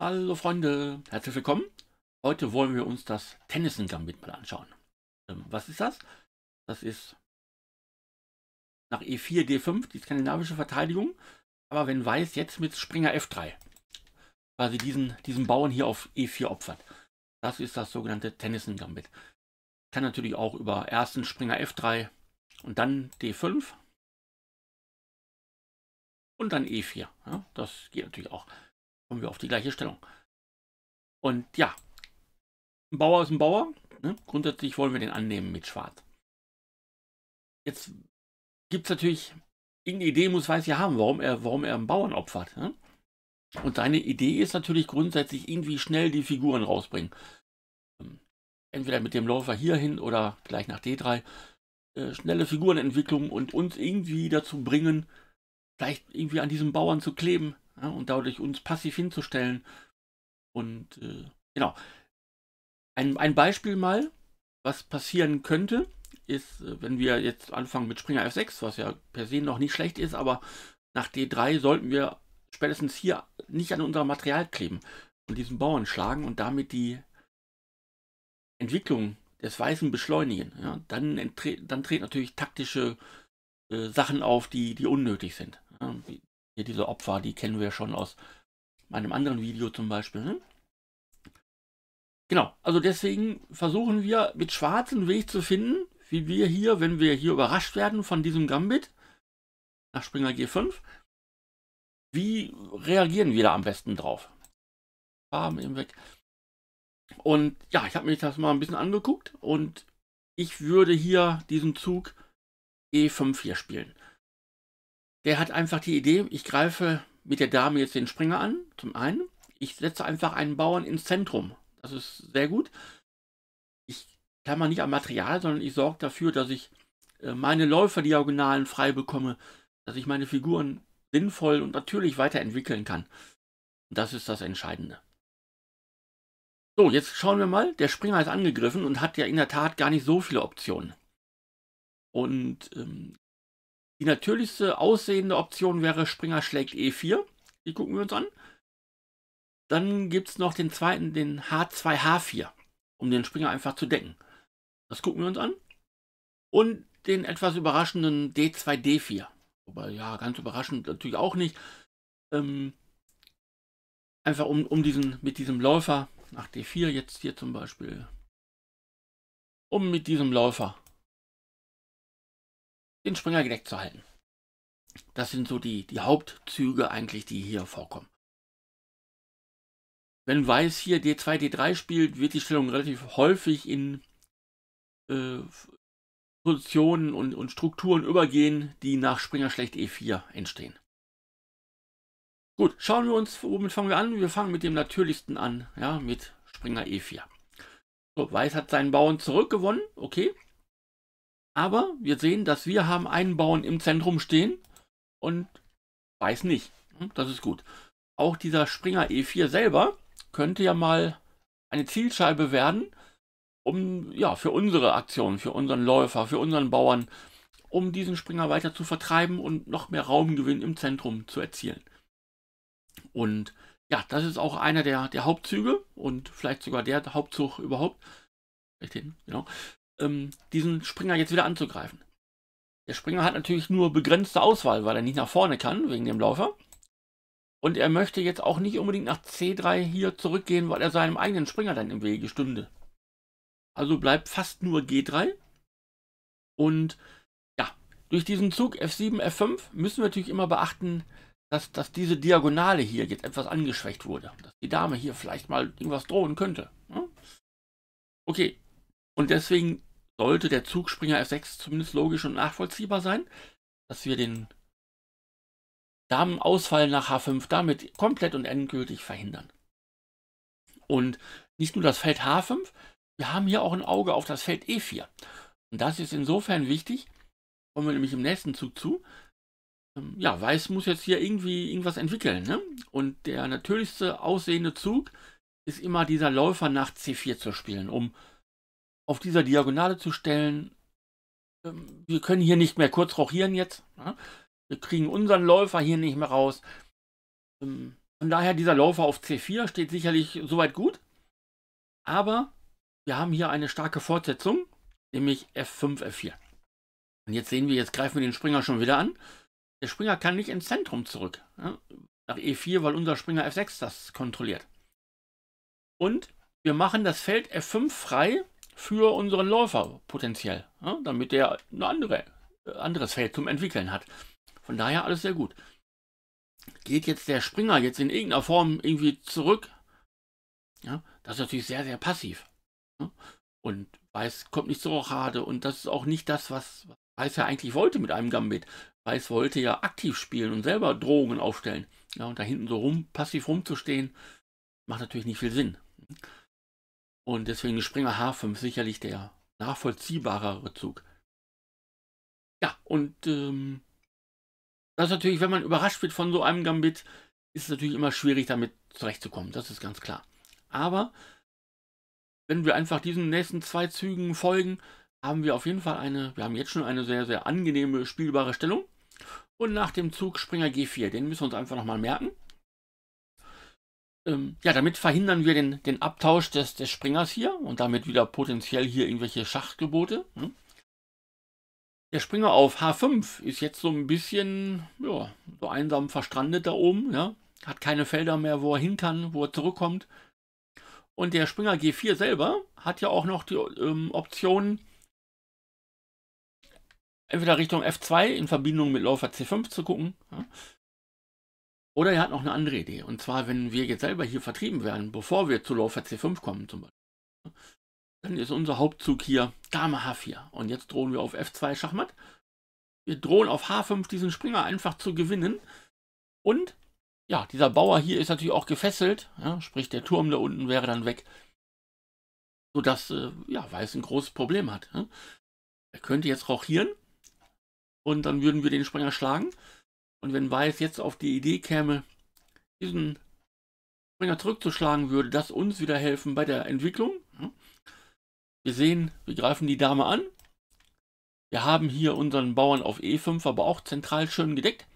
Hallo Freunde, herzlich willkommen. Heute wollen wir uns das Tennissen gambit mal anschauen. Ähm, was ist das? Das ist nach E4, D5, die skandinavische Verteidigung, aber wenn Weiß jetzt mit Springer F3 quasi diesen, diesen Bauern hier auf E4 opfert. Das ist das sogenannte Tennissen gambit Kann natürlich auch über ersten Springer F3 und dann D5 und dann E4. Ja, das geht natürlich auch kommen wir auf die gleiche Stellung. Und ja, ein Bauer ist ein Bauer. Ne? Grundsätzlich wollen wir den annehmen mit Schwarz. Jetzt gibt es natürlich irgendeine Idee, muss Weiß ja haben, warum er, warum er einen Bauern opfert. Ne? Und seine Idee ist natürlich grundsätzlich irgendwie schnell die Figuren rausbringen. Ähm, entweder mit dem Läufer hierhin oder gleich nach D3. Äh, schnelle Figurenentwicklung und uns irgendwie dazu bringen, vielleicht irgendwie an diesem Bauern zu kleben, ja, und dadurch uns passiv hinzustellen. Und äh, genau. Ein, ein Beispiel mal, was passieren könnte, ist, äh, wenn wir jetzt anfangen mit Springer F6, was ja per se noch nicht schlecht ist, aber nach D3 sollten wir spätestens hier nicht an unser Material kleben und diesen Bauern schlagen und damit die Entwicklung des Weißen beschleunigen. Ja, dann, dann treten natürlich taktische äh, Sachen auf, die, die unnötig sind. Ja, hier diese Opfer, die kennen wir schon aus meinem anderen Video zum Beispiel. Ne? Genau, also deswegen versuchen wir mit schwarzen Weg zu finden, wie wir hier, wenn wir hier überrascht werden von diesem Gambit nach Springer G5, wie reagieren wir da am besten drauf? Farben eben weg. Und ja, ich habe mir das mal ein bisschen angeguckt und ich würde hier diesen Zug E5 hier spielen der hat einfach die Idee, ich greife mit der Dame jetzt den Springer an, zum einen. Ich setze einfach einen Bauern ins Zentrum. Das ist sehr gut. Ich klammer nicht am Material, sondern ich sorge dafür, dass ich äh, meine Läuferdiagonalen frei bekomme, dass ich meine Figuren sinnvoll und natürlich weiterentwickeln kann. Das ist das Entscheidende. So, jetzt schauen wir mal. Der Springer ist angegriffen und hat ja in der Tat gar nicht so viele Optionen. Und ähm, die natürlichste aussehende Option wäre Springer schlägt E4. Die gucken wir uns an. Dann gibt es noch den zweiten, den H2H4, um den Springer einfach zu decken. Das gucken wir uns an. Und den etwas überraschenden D2D4. Wobei, ja, ganz überraschend natürlich auch nicht. Ähm, einfach um, um diesen, mit diesem Läufer, nach D4 jetzt hier zum Beispiel, um mit diesem Läufer den Springer gedeckt zu halten. Das sind so die, die Hauptzüge eigentlich, die hier vorkommen. Wenn Weiß hier D2, D3 spielt, wird die Stellung relativ häufig in äh, Positionen und, und Strukturen übergehen, die nach Springer schlecht E4 entstehen. Gut, schauen wir uns, womit fangen wir an? Wir fangen mit dem natürlichsten an, ja, mit Springer E4. So, Weiß hat seinen Bauern zurückgewonnen, okay. Aber wir sehen, dass wir haben einen Bauern im Zentrum stehen und weiß nicht. Hm, das ist gut. Auch dieser Springer E4 selber könnte ja mal eine Zielscheibe werden, um ja für unsere Aktion, für unseren Läufer, für unseren Bauern, um diesen Springer weiter zu vertreiben und noch mehr Raumgewinn im Zentrum zu erzielen. Und ja, das ist auch einer der, der Hauptzüge und vielleicht sogar der Hauptzug überhaupt. genau ähm, diesen Springer jetzt wieder anzugreifen. Der Springer hat natürlich nur begrenzte Auswahl, weil er nicht nach vorne kann, wegen dem Läufer. Und er möchte jetzt auch nicht unbedingt nach C3 hier zurückgehen, weil er seinem eigenen Springer dann im Wege stünde. Also bleibt fast nur G3. Und ja, durch diesen Zug F7, F5 müssen wir natürlich immer beachten, dass, dass diese Diagonale hier jetzt etwas angeschwächt wurde. Dass die Dame hier vielleicht mal irgendwas drohen könnte. Ne? Okay. Und deswegen sollte der Zugspringer F6 zumindest logisch und nachvollziehbar sein, dass wir den Damenausfall nach H5 damit komplett und endgültig verhindern. Und nicht nur das Feld H5, wir haben hier auch ein Auge auf das Feld E4. Und das ist insofern wichtig, kommen wir nämlich im nächsten Zug zu. Ähm, ja, Weiß muss jetzt hier irgendwie irgendwas entwickeln. Ne? Und der natürlichste aussehende Zug ist immer dieser Läufer nach C4 zu spielen, um auf dieser Diagonale zu stellen, ähm, wir können hier nicht mehr kurz rochieren jetzt. Ne? Wir kriegen unseren Läufer hier nicht mehr raus. Ähm, von daher, dieser Läufer auf C4 steht sicherlich soweit gut. Aber wir haben hier eine starke Fortsetzung, nämlich F5, F4. Und jetzt sehen wir, jetzt greifen wir den Springer schon wieder an. Der Springer kann nicht ins Zentrum zurück. Ne? Nach E4, weil unser Springer F6 das kontrolliert. Und wir machen das Feld F5 frei für unseren Läufer potenziell, ja, ne? damit der ein andere, äh, anderes Feld zum Entwickeln hat. Von daher alles sehr gut. Geht jetzt der Springer jetzt in irgendeiner Form irgendwie zurück, ja, das ist natürlich sehr, sehr passiv. Ja, ne? und Weiß kommt nicht zur Rochade und das ist auch nicht das, was Weiß ja eigentlich wollte mit einem Gambit. Weiß wollte ja aktiv spielen und selber Drohungen aufstellen. Ja, und da hinten so rum, passiv rumzustehen, macht natürlich nicht viel Sinn. Ne? Und deswegen Springer H5 sicherlich der nachvollziehbarere Zug. Ja, und ähm, das ist natürlich, wenn man überrascht wird von so einem Gambit, ist es natürlich immer schwierig, damit zurechtzukommen. Das ist ganz klar. Aber wenn wir einfach diesen nächsten zwei Zügen folgen, haben wir auf jeden Fall eine, wir haben jetzt schon eine sehr, sehr angenehme, spielbare Stellung. Und nach dem Zug Springer G4, den müssen wir uns einfach nochmal merken. Ähm, ja, damit verhindern wir den, den Abtausch des, des Springers hier und damit wieder potenziell hier irgendwelche Schachgebote. Hm? Der Springer auf H5 ist jetzt so ein bisschen ja, so einsam verstrandet da oben. Ja? Hat keine Felder mehr, wo er hin kann, wo er zurückkommt. Und der Springer G4 selber hat ja auch noch die ähm, Option, entweder Richtung F2 in Verbindung mit Läufer C5 zu gucken. Ja? Oder er hat noch eine andere Idee. Und zwar, wenn wir jetzt selber hier vertrieben werden, bevor wir zu Laufer C5 kommen zum Beispiel, dann ist unser Hauptzug hier Dame H4. Und jetzt drohen wir auf F2 Schachmatt. Wir drohen auf H5 diesen Springer einfach zu gewinnen. Und ja, dieser Bauer hier ist natürlich auch gefesselt. Ja, sprich, der Turm da unten wäre dann weg. Sodass äh, ja, Weiß ein großes Problem hat. Ja. Er könnte jetzt rochieren. Und dann würden wir den Springer schlagen. Und wenn Weiß jetzt auf die Idee käme, diesen Springer zurückzuschlagen, würde das uns wieder helfen bei der Entwicklung. Wir sehen, wir greifen die Dame an. Wir haben hier unseren Bauern auf E5, aber auch zentral schön gedeckt.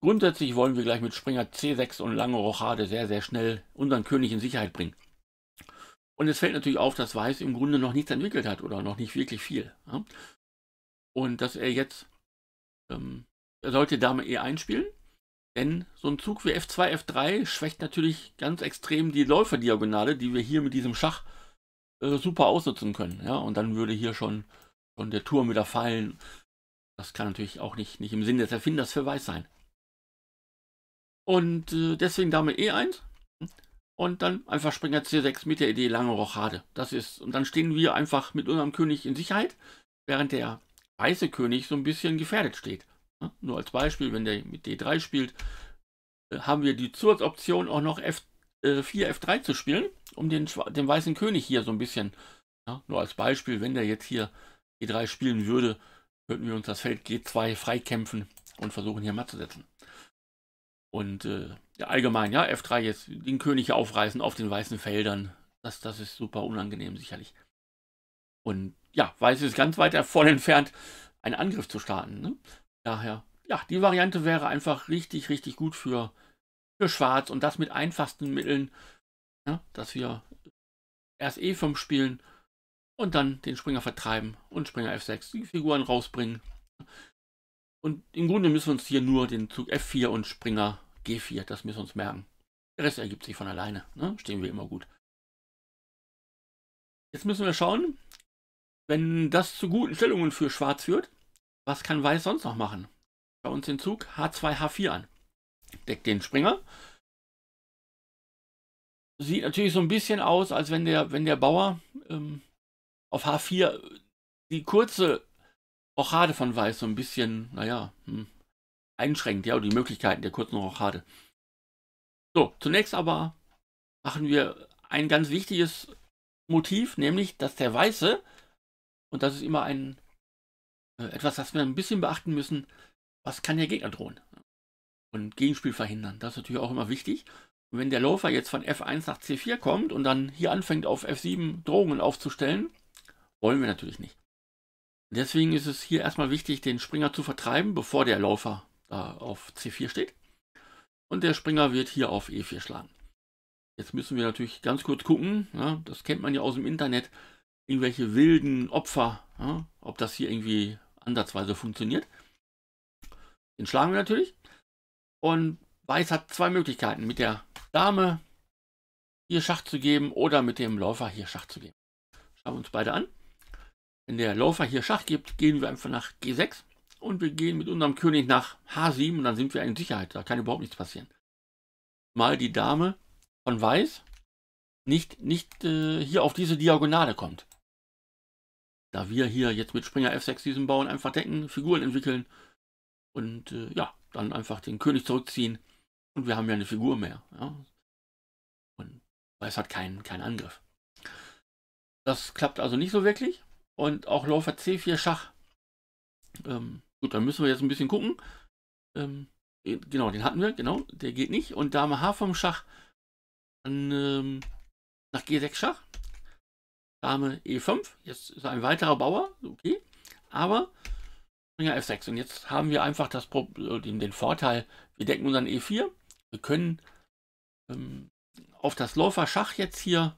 Grundsätzlich wollen wir gleich mit Springer C6 und lange Rochade sehr, sehr schnell unseren König in Sicherheit bringen. Und es fällt natürlich auf, dass Weiß im Grunde noch nichts entwickelt hat oder noch nicht wirklich viel. Und dass er jetzt ähm, sollte Dame E einspielen. Denn so ein Zug wie F2, F3 schwächt natürlich ganz extrem die Läuferdiagonale, die wir hier mit diesem Schach äh, super ausnutzen können. Ja? Und dann würde hier schon, schon der Turm wieder fallen. Das kann natürlich auch nicht, nicht im Sinne des Erfinders für Weiß sein. Und äh, deswegen Dame E1 und dann einfach Springer C6 mit der Idee lange Rochade. Das ist, und dann stehen wir einfach mit unserem König in Sicherheit, während der weiße König so ein bisschen gefährdet steht. Ne? Nur als Beispiel, wenn der mit D3 spielt, äh, haben wir die Zusatzoption auch noch F4, äh, F3 zu spielen, um den, den weißen König hier so ein bisschen, ja, ne? nur als Beispiel, wenn der jetzt hier d 3 spielen würde, könnten wir uns das Feld G2 freikämpfen und versuchen hier matt zu setzen. Und äh, ja, allgemein, ja, F3 jetzt den König aufreißen auf den weißen Feldern, das, das ist super unangenehm sicherlich. Und ja, Weiß ist ganz weit davon entfernt, einen Angriff zu starten. Ne? Daher, ja, die Variante wäre einfach richtig, richtig gut für, für Schwarz und das mit einfachsten Mitteln, ja, ne, dass wir erst E5 spielen und dann den Springer vertreiben und Springer F6, die Figuren rausbringen. Und im Grunde müssen wir uns hier nur den Zug F4 und Springer G4, das müssen wir uns merken. Der Rest ergibt sich von alleine, ne? stehen wir immer gut. Jetzt müssen wir schauen, wenn das zu guten Stellungen für Schwarz führt, was kann Weiß sonst noch machen? Bei uns den Zug H2H4 an. Deckt den Springer. Sieht natürlich so ein bisschen aus, als wenn der, wenn der Bauer ähm, auf H4 äh, die kurze Rochade von Weiß so ein bisschen, naja, hm, einschränkt, ja, die Möglichkeiten der kurzen Rochade. So, zunächst aber machen wir ein ganz wichtiges Motiv, nämlich, dass der Weiße, und das ist immer ein äh, etwas, was wir ein bisschen beachten müssen, was kann der Gegner drohen? Und Gegenspiel verhindern, das ist natürlich auch immer wichtig. Und wenn der Läufer jetzt von F1 nach C4 kommt und dann hier anfängt auf F7 Drohungen aufzustellen, wollen wir natürlich nicht. Deswegen ist es hier erstmal wichtig, den Springer zu vertreiben, bevor der Läufer da auf C4 steht. Und der Springer wird hier auf E4 schlagen. Jetzt müssen wir natürlich ganz kurz gucken, ja, das kennt man ja aus dem Internet, irgendwelche wilden Opfer, ja, ob das hier irgendwie ansatzweise funktioniert. Den schlagen wir natürlich. Und Weiß hat zwei Möglichkeiten, mit der Dame hier Schach zu geben oder mit dem Läufer hier Schach zu geben. Schauen wir uns beide an. Wenn der Läufer hier Schach gibt, gehen wir einfach nach G6 und wir gehen mit unserem König nach H7 und dann sind wir in Sicherheit. Da kann überhaupt nichts passieren. Mal die Dame von Weiß nicht, nicht äh, hier auf diese Diagonale kommt da wir hier jetzt mit Springer F6 diesen bauen, einfach decken, Figuren entwickeln und äh, ja, dann einfach den König zurückziehen und wir haben ja eine Figur mehr. Ja? Und es hat keinen kein Angriff. Das klappt also nicht so wirklich und auch Läufer C4 Schach. Ähm, gut, dann müssen wir jetzt ein bisschen gucken. Ähm, genau, den hatten wir, genau, der geht nicht. Und Dame H vom Schach an, ähm, nach G6 Schach Dame E5, jetzt ist ein weiterer Bauer, okay, aber Springer F6. Und jetzt haben wir einfach das Problem, äh, den Vorteil, wir decken unseren E4, wir können ähm, auf das Läufer Schach jetzt hier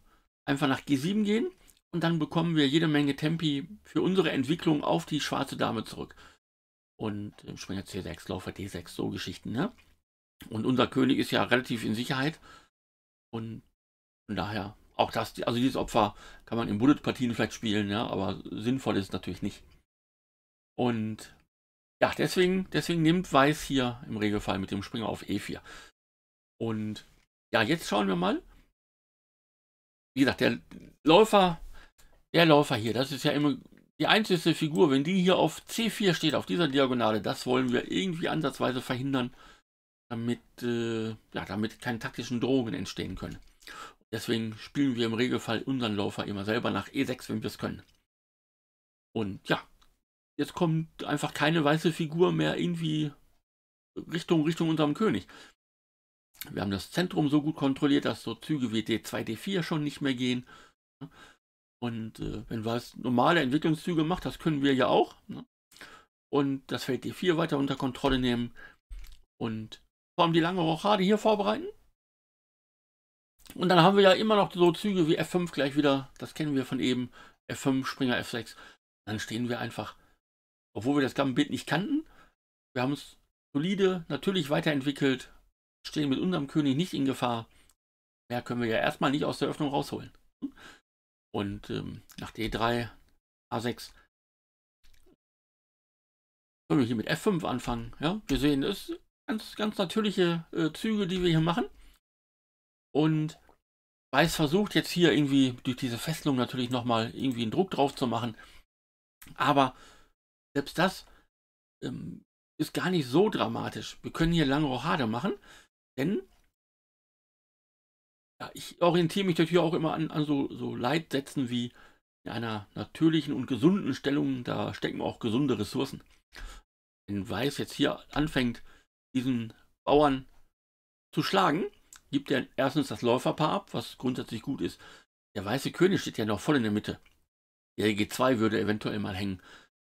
einfach nach G7 gehen und dann bekommen wir jede Menge Tempi für unsere Entwicklung auf die schwarze Dame zurück. Und ähm, Springer C6, Läufer D6, so Geschichten, ne? Und unser König ist ja relativ in Sicherheit. Und von daher auch das, also dieses Opfer kann man in Bullet-Partien vielleicht spielen, ja, aber sinnvoll ist es natürlich nicht. Und ja, deswegen, deswegen nimmt Weiß hier im Regelfall mit dem Springer auf E4. Und ja, jetzt schauen wir mal. Wie gesagt, der Läufer, der Läufer hier, das ist ja immer die einzige Figur, wenn die hier auf C4 steht, auf dieser Diagonale, das wollen wir irgendwie ansatzweise verhindern, damit, äh, ja, damit keine taktischen Drohungen entstehen können. Deswegen spielen wir im Regelfall unseren Laufer immer selber nach E6, wenn wir es können. Und ja, jetzt kommt einfach keine weiße Figur mehr irgendwie Richtung, Richtung unserem König. Wir haben das Zentrum so gut kontrolliert, dass so Züge wie D2, D4 schon nicht mehr gehen. Und äh, wenn was normale Entwicklungszüge macht, das können wir ja auch. Ne? Und das Feld D4 weiter unter Kontrolle nehmen. Und vor allem die lange Rochade hier vorbereiten. Und dann haben wir ja immer noch so Züge wie F5 gleich wieder, das kennen wir von eben, F5, Springer F6. Dann stehen wir einfach, obwohl wir das Gambit nicht kannten, wir haben es solide, natürlich weiterentwickelt, stehen mit unserem König nicht in Gefahr. Mehr können wir ja erstmal nicht aus der Öffnung rausholen. Und ähm, nach D3, A6, können wir hier mit F5 anfangen. Ja? Wir sehen, es ganz, ganz natürliche äh, Züge, die wir hier machen. Und Weiß versucht jetzt hier irgendwie durch diese Fesselung natürlich nochmal irgendwie einen Druck drauf zu machen. Aber selbst das ähm, ist gar nicht so dramatisch. Wir können hier lange Rohade machen, denn ja, ich orientiere mich natürlich auch immer an, an so, so Leitsätzen wie in einer natürlichen und gesunden Stellung, da stecken auch gesunde Ressourcen. Wenn Weiß jetzt hier anfängt, diesen Bauern zu schlagen, gibt er erstens das Läuferpaar ab, was grundsätzlich gut ist. Der weiße König steht ja noch voll in der Mitte. Der G2 würde eventuell mal hängen.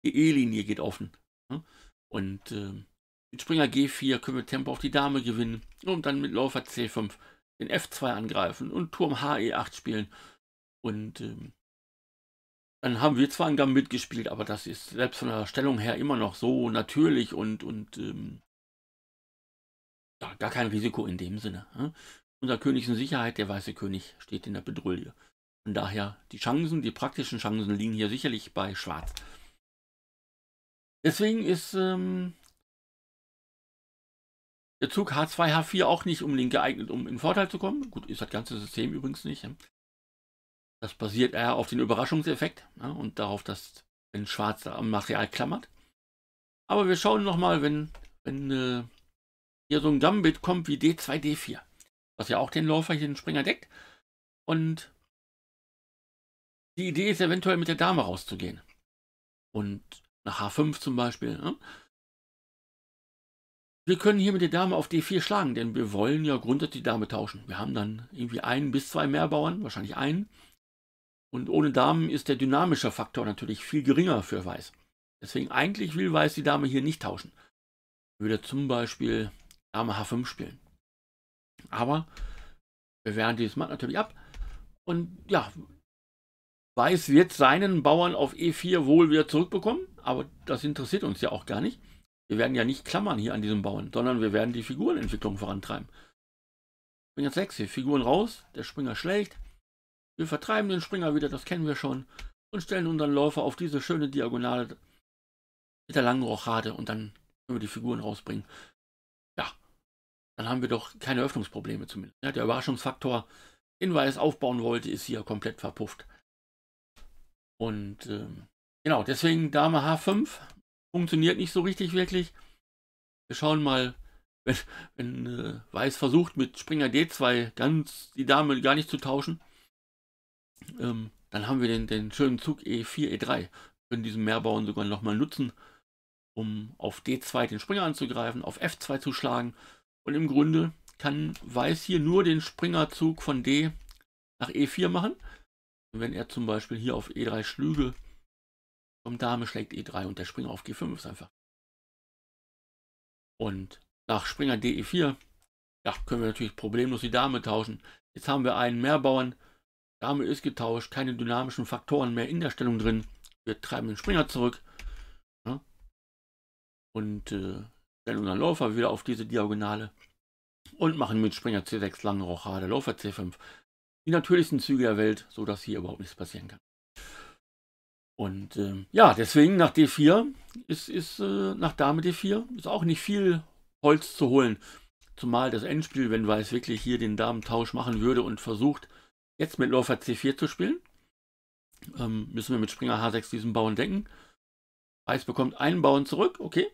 Die E-Linie geht offen. Ne? Und äh, mit Springer G4 können wir Tempo auf die Dame gewinnen und dann mit Läufer C5 den F2 angreifen und Turm HE8 spielen. Und ähm, dann haben wir zwar ein Gambit gespielt, aber das ist selbst von der Stellung her immer noch so natürlich und, und ähm, ja, gar kein Risiko in dem Sinne. Ne? Unser König ist in Sicherheit, der weiße König steht in der Bedrulle. Von daher, die Chancen, die praktischen Chancen liegen hier sicherlich bei Schwarz. Deswegen ist ähm, der Zug H2, H4 auch nicht unbedingt geeignet, um in Vorteil zu kommen. Gut, ist das ganze System übrigens nicht. Ne? Das basiert eher auf den Überraschungseffekt ne? und darauf, dass wenn Schwarz am Material klammert. Aber wir schauen nochmal, wenn, wenn äh, hier so ein Gambit kommt wie D2, D4. Was ja auch den Läufer hier den Springer deckt. Und die Idee ist eventuell mit der Dame rauszugehen. Und nach H5 zum Beispiel. Ne? Wir können hier mit der Dame auf D4 schlagen, denn wir wollen ja grundsätzlich die Dame tauschen. Wir haben dann irgendwie ein bis zwei mehr Bauern, wahrscheinlich einen. Und ohne Damen ist der dynamische Faktor natürlich viel geringer für Weiß. Deswegen eigentlich will Weiß die Dame hier nicht tauschen. Würde zum Beispiel Dame H5 spielen. Aber wir wehren dieses Matt natürlich ab. Und ja, Weiß wird seinen Bauern auf E4 wohl wieder zurückbekommen, aber das interessiert uns ja auch gar nicht. Wir werden ja nicht klammern hier an diesem Bauern, sondern wir werden die Figurenentwicklung vorantreiben. Springer 6 hier, Figuren raus, der Springer schlägt. Wir vertreiben den Springer wieder, das kennen wir schon. Und stellen unseren Läufer auf diese schöne Diagonale mit der langen Rochade und dann können wir die Figuren rausbringen dann haben wir doch keine Öffnungsprobleme zumindest. Ja, ne? der Überraschungsfaktor, den wir jetzt aufbauen wollte, ist hier komplett verpufft. Und ähm, genau, deswegen Dame H5 funktioniert nicht so richtig wirklich. Wir schauen mal, wenn, wenn äh, Weiß versucht mit Springer D2 ganz die Dame gar nicht zu tauschen, ähm, dann haben wir den, den schönen Zug E4, E3. Wir können diesen Mehrbauern sogar nochmal nutzen, um auf D2 den Springer anzugreifen, auf F2 zu schlagen und im Grunde kann Weiß hier nur den Springerzug von D nach E4 machen. wenn er zum Beispiel hier auf E3 schlüge, vom Dame schlägt E3 und der Springer auf G5 ist einfach. Und nach Springer DE4, ja, können wir natürlich problemlos die Dame tauschen. Jetzt haben wir einen Mehrbauern. Dame ist getauscht, keine dynamischen Faktoren mehr in der Stellung drin. Wir treiben den Springer zurück. Ja. Und äh, Stellung an Läufer wieder auf diese Diagonale und machen mit Springer C6 lange Rochade, Läufer C5. Die natürlichsten Züge der Welt, so dass hier überhaupt nichts passieren kann. Und ähm, ja, deswegen nach D4 ist, ist äh, nach Dame D4 ist auch nicht viel Holz zu holen. Zumal das Endspiel, wenn Weiß wirklich hier den Damentausch machen würde und versucht, jetzt mit Läufer C4 zu spielen, ähm, müssen wir mit Springer H6 diesen Bauern decken. Weiß bekommt einen Bauern zurück, okay.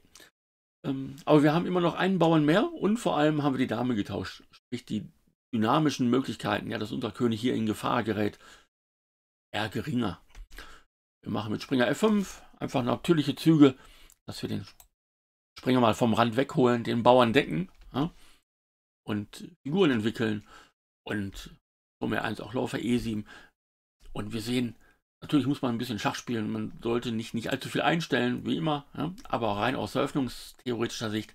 Ähm, aber wir haben immer noch einen Bauern mehr und vor allem haben wir die Dame getauscht. Sprich, die dynamischen Möglichkeiten, ja, dass unser König hier in Gefahr gerät, eher geringer. Wir machen mit Springer F5 einfach natürliche Züge, dass wir den Springer mal vom Rand wegholen, den Bauern decken ja, und Figuren entwickeln und Summe 1 auch Läufer E7. Und wir sehen, Natürlich muss man ein bisschen Schach spielen, man sollte nicht, nicht allzu viel einstellen, wie immer, ja? aber rein aus eröffnungstheoretischer Sicht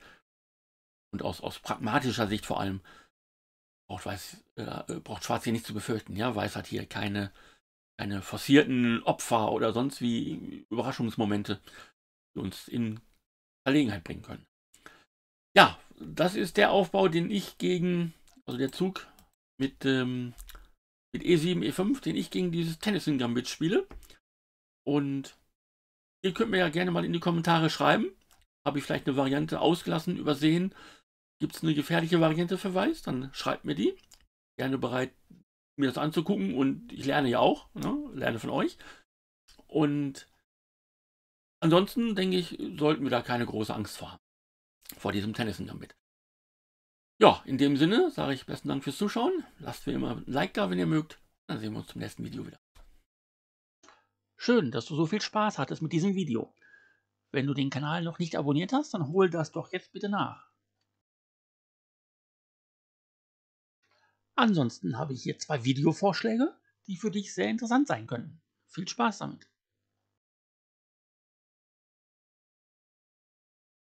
und aus, aus pragmatischer Sicht vor allem braucht, Weiß, äh, braucht Schwarz hier nicht zu befürchten. Ja? Weiß hat hier keine, keine forcierten Opfer oder sonst wie Überraschungsmomente, die uns in Verlegenheit bringen können. Ja, das ist der Aufbau, den ich gegen, also der Zug mit ähm, mit E7, E5, den ich gegen dieses Tennyson-Gambit spiele. Und ihr könnt mir ja gerne mal in die Kommentare schreiben. Habe ich vielleicht eine Variante ausgelassen, übersehen? Gibt es eine gefährliche Variante für Weiß? Dann schreibt mir die. Gerne bereit, mir das anzugucken und ich lerne ja auch, ne? lerne von euch. Und ansonsten denke ich, sollten wir da keine große Angst vor haben. Vor diesem Tennyson gambit ja, in dem Sinne sage ich besten Dank fürs Zuschauen. Lasst mir immer ein Like da, wenn ihr mögt. Dann sehen wir uns zum nächsten Video wieder. Schön, dass du so viel Spaß hattest mit diesem Video. Wenn du den Kanal noch nicht abonniert hast, dann hol das doch jetzt bitte nach. Ansonsten habe ich hier zwei Videovorschläge, die für dich sehr interessant sein können. Viel Spaß damit!